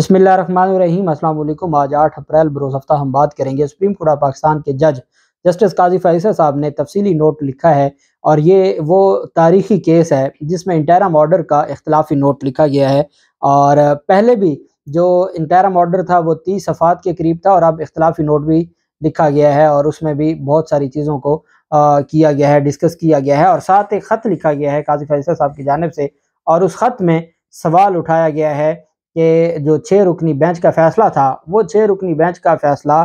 बसमीम अल्लाम आज आठ अप्रैल बरोज़ हफ्ता हम बात करेंगे सुप्रीम कोर्ट ऑफ पाकिस्तान के जज जस्टिस काजी फ़ैसल साहब ने तफसीली नोट लिखा है और ये वो तारीखी केस है जिसमें इंटरम ऑर्डर का इख्तलाफी नोट लिखा गया है और पहले भी जो इंटरम ऑर्डर था वो तीस सफ़ात के करीब था और अब इख्तलाफी नोट भी लिखा गया है और उसमें भी बहुत सारी चीज़ों को आ, किया गया है डिस्कस किया गया है और साथ एक ख़त लिखा गया है काजी फैसल साहब की जानब से और उस ख़त में सवाल उठाया गया है कि जो छः रुकनी बेंच का फैसला था वो छः रुकनी बेंच का फैसला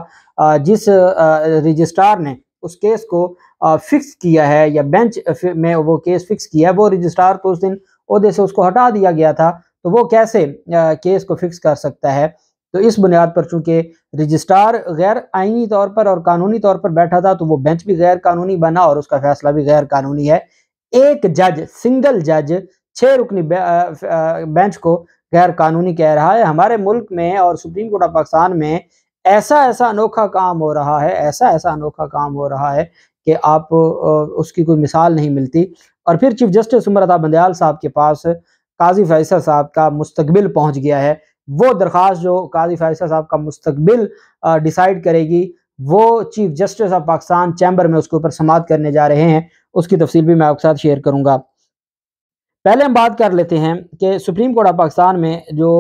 जिस रजिस्ट्रार ने उस केस को फिक्स किया है या बेंच में वो केस फिक्स किया है वो रजिस्ट्रार तो उस दिन अहदे से उसको हटा दिया गया था तो वो कैसे केस को फिक्स कर सकता है तो इस बुनियाद पर चूंकि रजिस्ट्रार गैर आइनी तौर पर और कानूनी तौर पर बैठा था तो वो बेंच भी गैर कानूनी बना और उसका फैसला भी गैर कानूनी है एक जज सिंगल जज छह रुकनी बेंच को गैर कानूनी कह रहा है हमारे मुल्क में और सुप्रीम कोर्ट ऑफ पाकिस्तान में ऐसा ऐसा अनोखा काम हो रहा है ऐसा ऐसा अनोखा काम हो रहा है कि आप उसकी कोई मिसाल नहीं मिलती और फिर चीफ जस्टिस उमर अता बंदयाल साहब के पास काजी फैसल साहब का मुस्तबिल पहुंच गया है वो दरख्वास्त जो काजी फैसल साहब का मुस्तबिल डिसाइड करेगी वो chief justice of Pakistan chamber में उसके ऊपर समात करने जा रहे हैं उसकी तफसील भी मैं आपके साथ शेयर करूँगा पहले हम बात कर लेते हैं कि सुप्रीम कोर्ट ऑफ पाकिस्तान में जो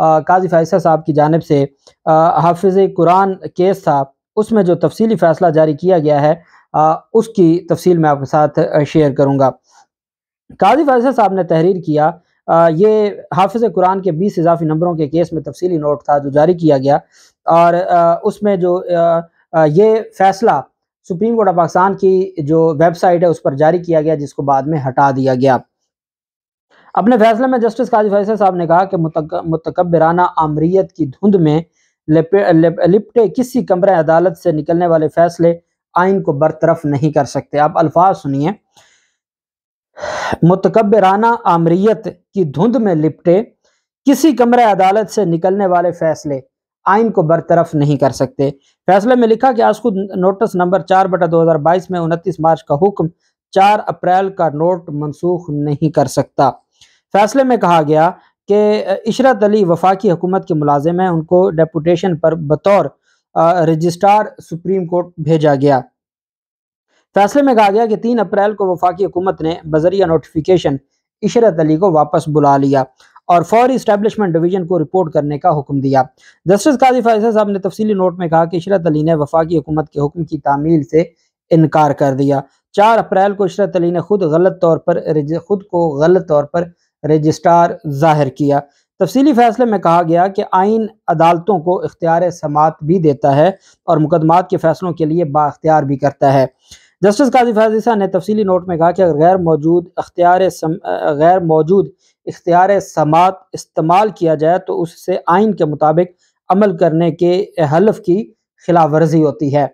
काजी फैसा साहब की जानब से हाफिज़ कुरान केस था उसमें जो तफसीली फ़ैसला जारी किया गया है आ, उसकी तफसील मैं आपके साथ शेयर करूँगा काजी फैसा साहब ने तहरीर किया आ, ये हाफिज़ कुरान के बीस इजाफी नंबरों के केस में तफसली नोट था जो जारी किया गया और आ, उसमें जो आ, ये फ़ैसला सुप्रीम कोर्ट ऑफ पाकिस्तान की जो वेबसाइट है उस पर जारी किया गया जिसको बाद में हटा दिया गया अपने फैसले में जस्टिस काजी फैसल साहब ने कहा कि मुतकबराना आमरीत की धुंध में लिपटे किसी कमरे अदालत से निकलने वाले फैसले आइन को बरतरफ नहीं कर सकते आप अल्फाज सुनिए मुतकबराना आमरीत की धुंध में लिपटे किसी कमरे अदालत से निकलने वाले फैसले आइन को बरतरफ नहीं कर सकते फैसले में लिखा कि आज खुद नोटिस नंबर चार बटा दो हज़ार बाईस में उनतीस मार्च का हुक्म चार अप्रैल का नोट मनसूख नहीं कर सकता फैसले में कहा गया कि इशरत अली वफाकी हुकूमत के मुलाजिम हैं उनको डेपुटेशन पर बतौर रजिस्ट्रार सुप्रीम कोर्ट भेजा गया फैसले में कहा गया कि तीन अप्रैल को वफाकी हुकूमत ने बजरिया नोटिफिकेशन इशरत अली को वापस बुला लिया और फौरी इस्टेब्लिशमेंट डिवीजन को रिपोर्ट करने का हुक्म दिया जस्टिस काजी फैसल साहब ने तफसली नोट में कहा कि इशरत अली ने वफाकी हुकूमत के हुक्म की तामील से इनकार कर दिया चार अप्रैल को इशरत अली ने खुद गलत तौर पर खुद को गलत तौर पर रजिस्ट्रार जाहिर किया तफसली फैसले में कहा गया कि आइन अदालतों को इख्तियार समात भी देता है और मुकदमात के फैसलों के लिए बाख्तियार भी करता है जस्टिस काजी फैजीसा ने तफसली नोट में कहा कि गैर मौजूद अख्तियार गैर मौजूद इख्तियार समात इस्तेमाल किया जाए तो उससे आइन के मुताबिक अमल करने के हलफ की खिलाफ वर्जी होती है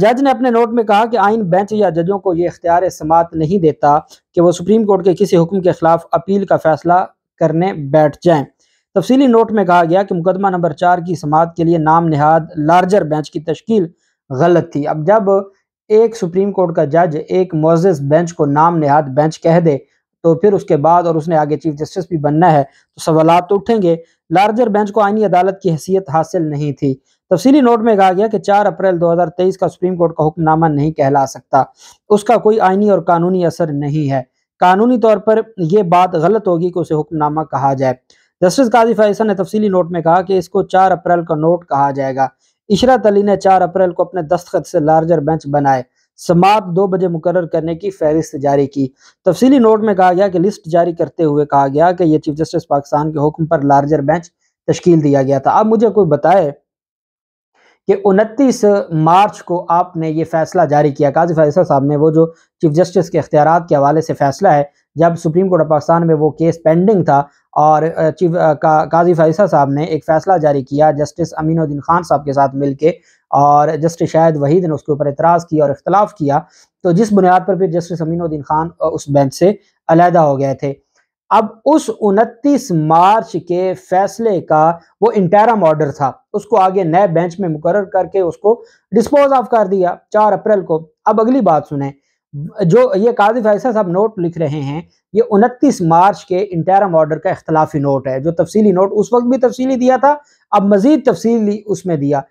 जज ने अपने नोट में कहा कि आइन बेंच या जजों को ये इख्तियार समात नहीं देता कि वो सुप्रीम कोर्ट के किसी हुक्म के खिलाफ अपील का फैसला करने बैठ जाएं तफसीली नोट में कहा गया कि मुकदमा नंबर चार की समात के लिए नाम नहाद लार्जर बेंच की तश्कील गलत थी अब जब एक सुप्रीम कोर्ट का जज एक मोजिस बेंच को नाम नहाद बेंच कह दे तो फिर उसके बाद और उसने आगे चीफ जस्टिस भी बनना है तो सवाल तो उठेंगे लार्जर बेंच को आइनी अदालत की हैसियत हासिल नहीं थी तफसीली नोट में कहा गया कि 4 अप्रैल 2023 का सुप्रीम कोर्ट का हुक्मनामा नहीं कहला सकता उसका कोई आईनी और कानूनी असर नहीं है कानूनी तौर पर यह बात गलत होगी कि उसे हुक्मनामा कहा जाए जस्टिस काजी फैसल ने तफसीली नोट में कहा कि इसको 4 अप्रैल का नोट कहा जाएगा इशरत अली ने 4 अप्रैल को अपने दस्तखत से लार्जर बेंच बनाए समाप्त दो बजे मुकर करने की फहरिस्त जारी की तफसीली नोट में कहा गया कि लिस्ट जारी करते हुए कहा गया कि यह चीफ जस्टिस पाकिस्तान के हुक्म पर लार्जर बेंच तश्कील दिया गया था अब मुझे कोई बताए कि 29 मार्च को आपने ये फैसला जारी किया काजी फैसल साहब ने वो जो चीफ जस्टिस के अख्तियार के हवाले से फैसला है जब सुप्रीम कोर्ट ऑफ पाकिस्तान में वो केस पेंडिंग था और चीफ का, काजी फैसला साहब ने एक फ़ैसला जारी किया जस्टिस अमीनुद्दीन खान साहब के साथ मिलके और जस्टिस शाहिद वहीद ने उसके ऊपर एतराज़ किया और इख्तलाफ किया तो जिस बुनियाद पर फिर जस्टिस अमीनुद्दीन खान उस बेंच से अलहदा हो गए थे अब उस उनतीस मार्च के फैसले का वो इंटरम ऑर्डर था उसको आगे नए बेंच में मुकर करके उसको डिस्पोज ऑफ कर दिया चार अप्रैल को अब अगली बात सुने जो ये काजी फैसल साहब नोट लिख रहे हैं ये उनतीस मार्च के इंटरम ऑर्डर का इख्तलाफी नोट है जो तफसीली नोट उस वक्त भी तफसीली दिया था अब मजीद तफसीली उसमें दिया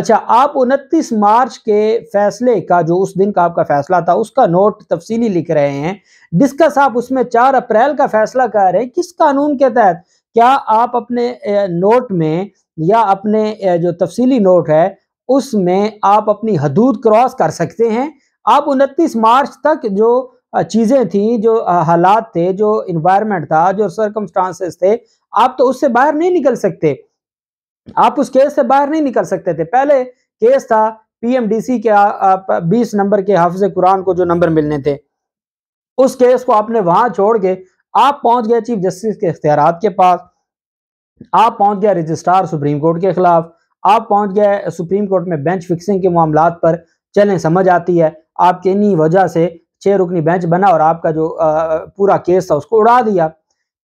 अच्छा आप उनतीस मार्च के फैसले का जो उस दिन का आपका फैसला था उसका नोट तफसीली लिख रहे हैं डिस्कस आप उसमें चार अप्रैल का फैसला कर रहे हैं किस कानून के तहत क्या आप अपने नोट में या अपने जो तफसीली नोट है उसमें आप अपनी हदूद क्रॉस कर सकते हैं आप उनतीस मार्च तक जो चीज़ें थी जो हालात थे जो इन्वायरमेंट था जो सरकमस्टांसेस थे आप तो उससे बाहर नहीं निकल सकते आप उस केस से बाहर नहीं निकल सकते थे पहले केस था पीएमडीसी के आप 20 नंबर के हाफिज कुरान को जो नंबर मिलने थे उस केस को आपने वहां छोड़ के आप पहुंच गए चीफ जस्टिस के इख्तियार के पास आप पहुंच गया रजिस्ट्रार सुप्रीम कोर्ट के खिलाफ आप पहुंच गया सुप्रीम कोर्ट में बेंच फिक्सिंग के मामला पर चलें समझ आती है आपके इन्हीं वजह से छह रुकनी बेंच बना और आपका जो आ, पूरा केस था उसको उड़ा दिया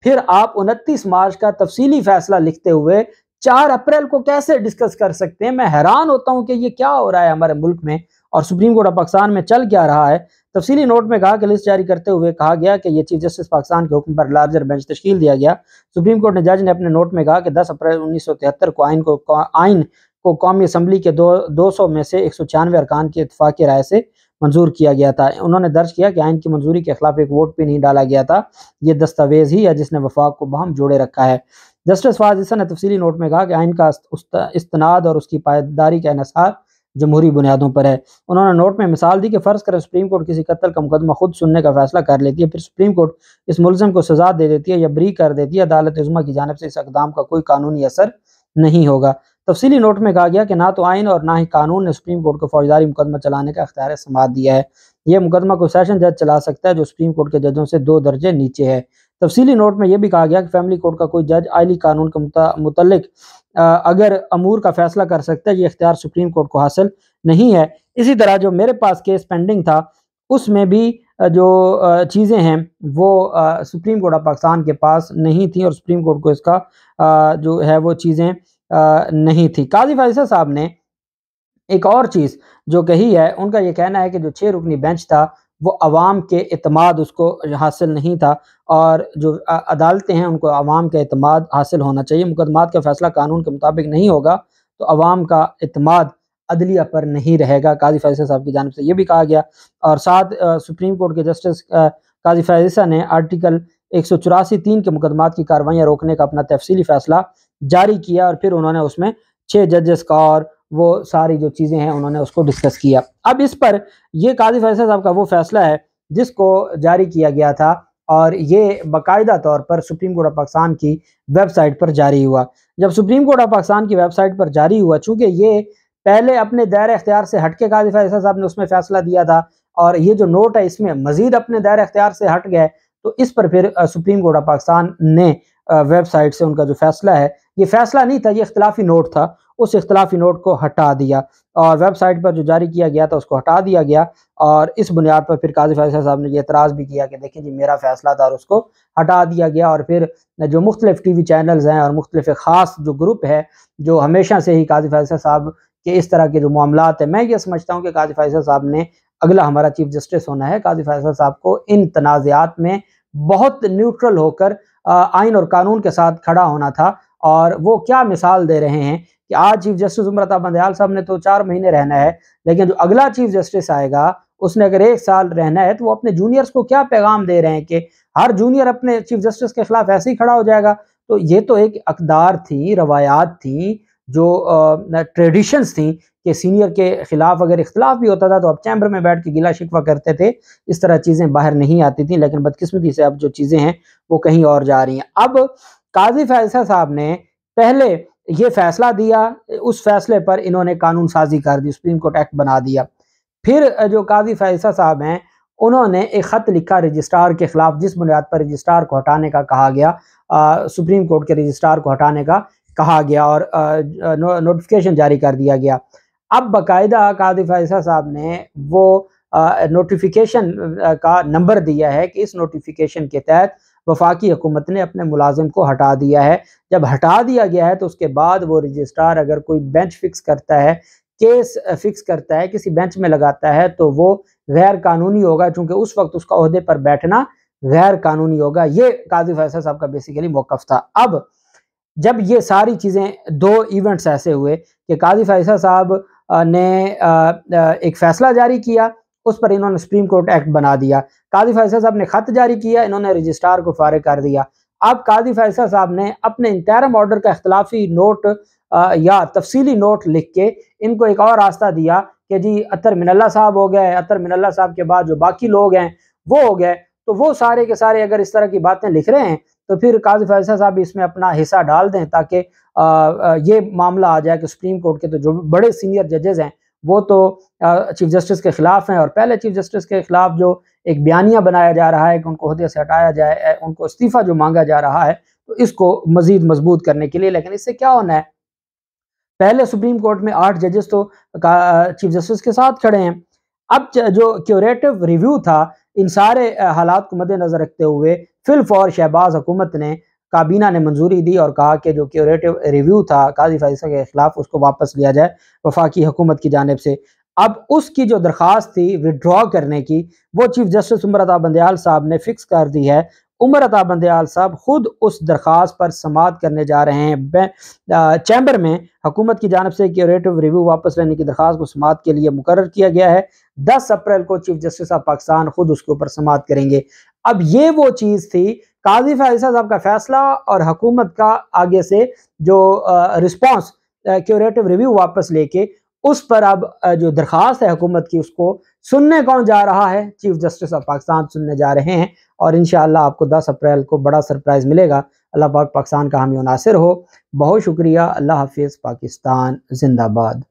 फिर आप उनतीस मार्च का तफसीली फैसला लिखते हुए चार अप्रैल को कैसे डिस्कस कर सकते हैं मैं हैरान होता हूं कि ये क्या हो रहा है हमारे मुल्क में और सुप्रीम कोर्ट ऑफ पाकिस्तान में चल क्या रहा है तफसीली नोट में कहा कि लिस्ट जारी करते हुए कहा गया कि यह चीफ जस्टिस पाकिस्तान के हुक्म पर लार्जर बेंच तश्कील दिया गया सुप्रीम कोर्ट ने जज ने अपने नोट में कहा कि 10 अप्रैल उन्नीस को आइन को आइन को कौमी असम्बली के दो दो सौ में से एक सौ छियानवे अरकान की इतफाक़ राय से मंजूर किया गया था उन्होंने दर्ज किया कि आइन की मंजूरी के खिलाफ एक वोट भी नहीं डाला गया था ये दस्तावेज ही है जिसने वफाक को बहम जोड़े रखा है जस्टिस फाजिसन ने तफसली नोट में कहा कि आइन का इस्तनाद और उसकी पायदारी का इसार जमहूरी बुनियादों पर है उन्होंने नोट में मिसाल दी कि फ़र्ज़ करें सुप्रीम कोर्ट किसी कत्ल का मुकदमा खुद सुनने का फैसला कर लेती है फिर सुप्रीम कोर्ट इस मुलजम को सजा दे देती है या ब्री कर देती है अदालत उजमा की जानब से इस अकदाम का कोई कानूनी असर नहीं होगा तफसली नोट में कहा गया कि ना तो आइन और ना ही कानून ने सुप्रीम कोर्ट को फौजदारी मुकदमा चलाने का अख्तियार समाध दिया है यह मुकदमा को सेशन जज चला सकता है जो सुप्रीम कोर्ट के जजों से दो दर्जे नीचे है तफसली नोट में यह भी कहा गया कि फैमिली कोर्ट का कोई जज आयली कानून के मुतल अगर अमूर का फैसला कर सकता है ये अख्तियार सुप्रीम कोर्ट को हासिल नहीं है इसी तरह जो मेरे पास केस पेंडिंग था उसमें भी जो चीज़ें हैं वो सुप्रीम कोर्ट ऑफ पाकिस्तान के पास नहीं थी और सुप्रीम कोर्ट को इसका जो है वो चीज़ें नहीं थी काजी फायसा साहब ने एक और चीज़ जो कही है उनका ये कहना है कि जो छः रुकनी बेंच था वो आवाम के अतमाद उसको हासिल नहीं था और जो अदालतें हैं उनको आवाम का अतमाद हासिल होना चाहिए मुकदमात का फैसला कानून के मुताबिक नहीं होगा तो आवाम का अतमाद अदलिया पर नहीं रहेगा काजी फैज़ा साहब की जानब से ये भी कहा गया और साथ सुप्रीम कोर्ट के जस्टिस काजी फैजसा ने आर्टिकल एक सौ चौरासी तीन के मुकदमा की कार्रवाइयाँ रोकने का अपना तफसीली फैसला जारी किया और फिर उन्होंने उसमें छः जजेस का और वो सारी जो चीज़ें हैं उन्होंने उसको डिस्कस किया अब इस पर यह काजी फैसल साहब का वो फैसला है जिसको जारी किया गया था और ये बाकायदा तौर पर सुप्रीम कोर्ट ऑफ पाकिस्तान की वेबसाइट पर जारी हुआ जब सुप्रीम कोर्ट ऑफ पाकिस्तान की वेबसाइट पर जारी हुआ चूँकि ये पहले अपने दायरे अख्तियार से हट के काजी फैसल साहब ने उसमें फैसला दिया था और ये जो नोट है इसमें मजीद अपने दायरे अख्तियार से हट गए तो इस पर फिर सुप्रीम कोर्ट ऑफ पाकिस्तान ने वेबसाइट से उनका जो फैसला है ये फैसला नहीं था ये इख्तलाफी नोट था उस इख्तलाफी नोट को हटा दिया और वेबसाइट पर जो जारी किया गया था उसको हटा दिया गया और इस बुनियाद पर फिर काजी फैसल साहब ने यह एतराज़ भी किया कि देखें जी मेरा फैसला था और उसको हटा दिया गया और फिर जो मुख्तलिफ टी वी चैनल्स हैं और मुख्तलिफ ख़ास जो ग्रुप है जो हमेशा से ही काजी फैसल साहब के इस तरह के जो मामला हैं मैं ये समझता हूँ कि काजी फैसल साहब ने अगला हमारा चीफ जस्टिस होना है काजी फैसल साहब को इन तनाज़ात में बहुत न्यूट्रल होकर आइन और कानून के साथ खड़ा होना था और वो क्या मिसाल दे रहे हैं कि आज चीफ जस्टिस उम्रता बंदयाल साहब ने तो चार महीने रहना है लेकिन जो अगला चीफ जस्टिस आएगा उसने अगर एक साल रहना है तो वो अपने जूनियर्स को क्या पैगाम दे रहे हैं कि हर जूनियर अपने चीफ जस्टिस के खिलाफ ऐसे ही खड़ा हो जाएगा तो ये तो एक अकदार थी रवायात थी जो ट्रेडिशंस थी कि सीनियर के खिलाफ अगर इख्तलाफ भी होता था तो अब चैम्बर में बैठ के गिला शिकवा करते थे इस तरह चीज़ें बाहर नहीं आती थी लेकिन बदकिस्मती से अब जो चीज़ें हैं वो कहीं और जा रही हैं अब काजी फैसल साहब ने पहले ये फैसला दिया उस फैसले पर इन्होंने कानून साजी कर दी सुप्रीम कोर्ट एक्ट बना दिया फिर जो काजी फैसा साहब हैं उन्होंने एक ख़त लिखा रजिस्ट्रार के ख़िलाफ़ जिस बुनियाद पर रजिस्ट्रार को हटाने का कहा गया आ, सुप्रीम कोर्ट के रजिस्ट्रार को हटाने का कहा गया और नो, नोटिफिकेशन जारी कर दिया गया अब बाकायदा कादी फैसा साहब ने वो नोटिफिकेशन का नंबर दिया है कि इस नोटिफिकेशन के तहत वफाकी हुकूमत ने अपने मुलाजिम को हटा दिया है जब हटा दिया गया है तो उसके बाद वो रजिस्ट्रार अगर कोई बेंच फिक्स करता है केस फिक्स करता है किसी बेंच में लगाता है तो वो गैर कानूनी होगा चूंकि उस वक्त उसका अहदे पर बैठना गैर कानूनी होगा ये काजी फैसल साहब का बेसिकली मौकफ था अब जब ये सारी चीज़ें दो इवेंट्स ऐसे हुए कि काजी फैसल साहब ने एक फ़ैसला जारी किया उस पर इन्होंने सुप्रीम कोर्ट एक्ट बना दिया काजी फैसल साहब ने खत जारी किया इन्होंने रजिस्ट्रार को फारग कर दिया अब काजी फैसल साहब ने अपने इंतरम ऑर्डर का अख्तलाफी नोट आ, या तफसीली नोट लिख के इनको एक और रास्ता दिया कि जी अतर मिनल्ला साहब हो गए अतर मिनल्ला साहब के बाद जो बाकी लोग हैं वो हो गए तो वो सारे के सारे अगर इस तरह की बातें लिख रहे हैं तो फिर काजी फैसला साहब इसमें अपना हिस्सा डाल दें ताकि ये मामला आ जाए कि सुप्रीम कोर्ट के तो जो बड़े सीनियर जजेज़ हैं वो तो चीफ जस्टिस के ख़िलाफ़ हैं और पहले चीफ जस्टिस के ख़िलाफ़ जो एक बयानिया बनाया जा रहा है कि उनको अहदे से हटाया जाए उनको इस्तीफ़ा जो मांगा जा रहा है तो इसको मज़ीद मजबूत करने के लिए लेकिन इससे क्या होना है पहले सुप्रीम कोर्ट में आठ जजेस तो चीफ जस्टिस के साथ खड़े हैं अब जो क्योरेटिव रिव्यू था इन सारे हालात को मद्देनज़र रखते हुए फिलफौर शहबाज हुकूमत ने काबीना ने मंजूरी दी और कहा कि जो क्यूरेटिव रिव्यू था काजी फैसल के खिलाफ उसको वापस लिया जाए वफाकी हुकूमत की जानब से अब उसकी जो दरख्वास्त थी विदड्रॉ करने की वो चीफ जस्टिस उमर अता बंदयाल साहब ने फिक्स कर दी है उमर अता बंदयाल साहब खुद उस दरख्वास्त पर समात करने जा रहे हैं चैम्बर में हुकूमत की जानब से क्यूरेटिव रिव्यू वापस लेने की दरख्वास्त को समात के लिए मुकर किया गया है दस अप्रैल को चीफ जस्टिस ऑफ पाकिस्तान खुद उसके ऊपर समात करेंगे अब ये वो चीज़ थी काजी फायद साहब का फैसला और हकूमत का आगे से जो रिस्पॉन्स क्यूरेटिव रिव्यू वापस लेके उस पर अब जो दरख्वास्त है हकूमत की उसको सुनने कौन जा रहा है चीफ जस्टिस ऑफ पाकिस्तान सुनने जा रहे हैं और इन आपको 10 अप्रैल को बड़ा सरप्राइज़ मिलेगा अल्लाह पाक पाकिस्तान का हामी मुनासर हो बहुत शुक्रिया अल्लाह हाफिज़ पाकिस्तान जिंदाबाद